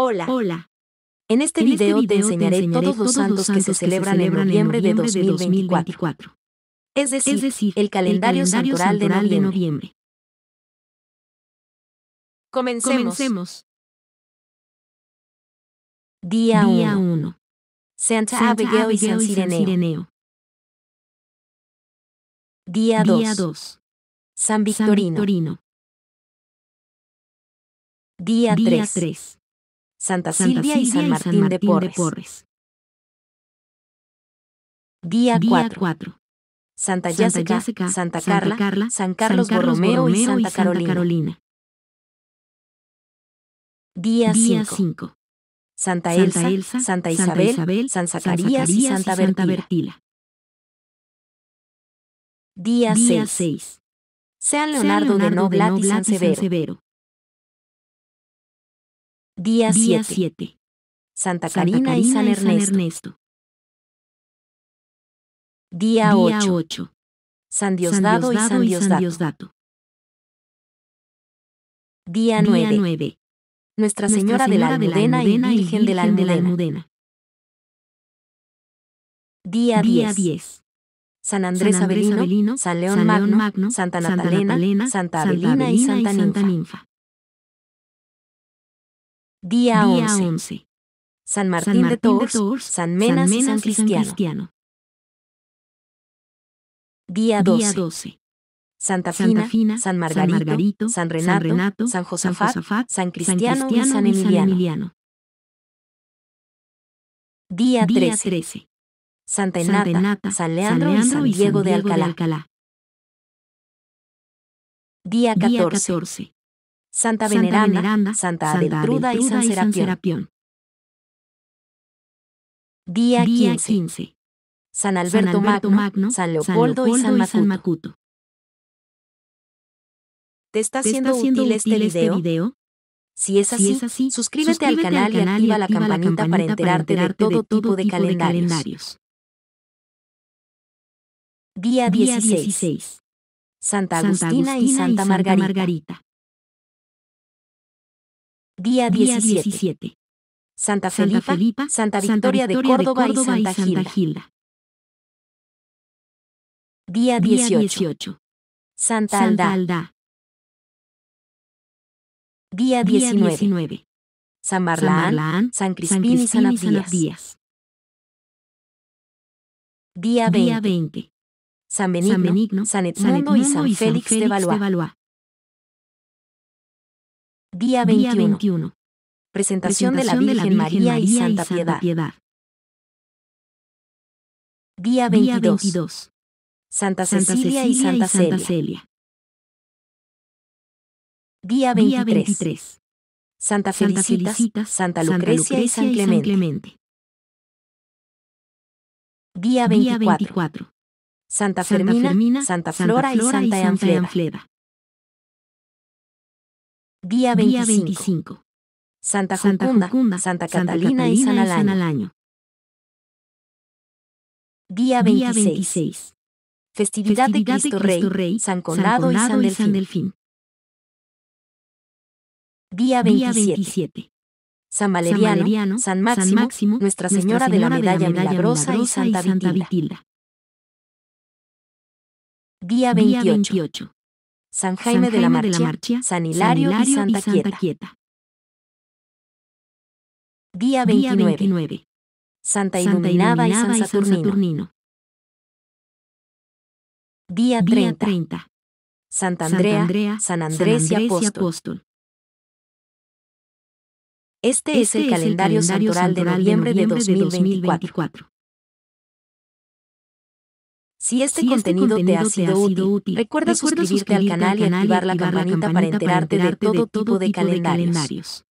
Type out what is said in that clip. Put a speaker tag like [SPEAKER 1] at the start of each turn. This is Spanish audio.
[SPEAKER 1] Hola. Hola. En este, este video, te enseñaré, todos, los santos, que se celebran, en, noviembre de 2024. Es decir, el calendario, el santoral, de, noviembre. de noviembre. Comencemos. Día 1. Santa, Abigail, y San Sireneo. Día 2. San Victorino. San Victorino. Día 3. Santa, Silvia, y San Martín, de, Porres. Día 4. Santa, Santa Santa Carla, San Carlos, Borromeo, y Santa, Carolina. Día 5. Santa, Elsa, Santa, Isabel, San, Zacarías, y Santa, Bertila. Día 6. Sean Leonardo, de Noblat, de Noblat y San Severo. Día 7. Santa, Carina, y San Ernesto. Día 8. San Diosdado, San y San Diosdato. Día 9. Nuestra Señora, Nuestra de, la de Almudena, y Virgen, de la Almudena. Día 10. San Andrés, Abelino, San León Magno, Santa, Natalena, Santa Abelina y Santa, Ninfa. Día, 11. San Martín, de, Tours, San Menas, San y San Cristiano. Día 12. Santa Fina, Fina, San Margarito, San, Renato, San, Renato, San Josafat, San, Cristiano, y San Emiliano. Día 13. Santa Enata, San Leandro, y San Diego, de, Alcalá. Día 14. Santa Veneranda, Santa, Adeltruda, y San, y Serapión. Día 15. San, Alberto Magno, San, Leopoldo y, San, Macuto. ¿Te está haciendo útil, este, este video? Si es así, suscríbete, al canal y activa, la, campanita para enterarte, de, todo tipo de, calendarios. Día 16. Santa, Agustina y Santa Margarita.
[SPEAKER 2] Día 17.
[SPEAKER 1] Santa, Felipa, Santa, Santa Victoria, de, Córdoba de, y Santa, Gilda. Día 18. Santa, Alda. Día 19. San Marlán, San Crispín, y San Abdías. Día 20. Día 20. San Benigno, San, Benigno, San y, Félix, de Valois. Día 21.
[SPEAKER 2] Presentación, de la Virgen, María, y Santa, Piedad.
[SPEAKER 1] Día 22. Santa, Santa Cecilia, y Santa, Santa Celia. Día 23. Santa Felicitas, Santa, Lucrecia, y, San Clemente. Día 24. Santa Fermina, Santa, Flora Santa Flora y Santa, Anfleda. Día 25. Santa, Santa Santa, Catalina, y, San Alaño. Día 26. Festividad, de Cristo, Rey, San Conrado, y, San, Delfín. Día 27. San Valeriano, San, Máximo, Nuestra, Señora, de la Medalla, Milagrosa, y Santa, Vitilda. Vitilda. Día 28. San Jaime, de, la Marcha San Hilario, y, Santa Quieta. Día 29. Santa, Santa Iluminada, y San Saturnino. Y Día 30. 30. Santa Andrea, San Andrés, y, Apóstol. Este, es, este el, calendario el de noviembre, de, 2024. Este si este, contenido, te ha sido, útil, recuerda, suscribirte, al canal y activar, la, campanita, para, enterarte de todo, tipo de calendarios.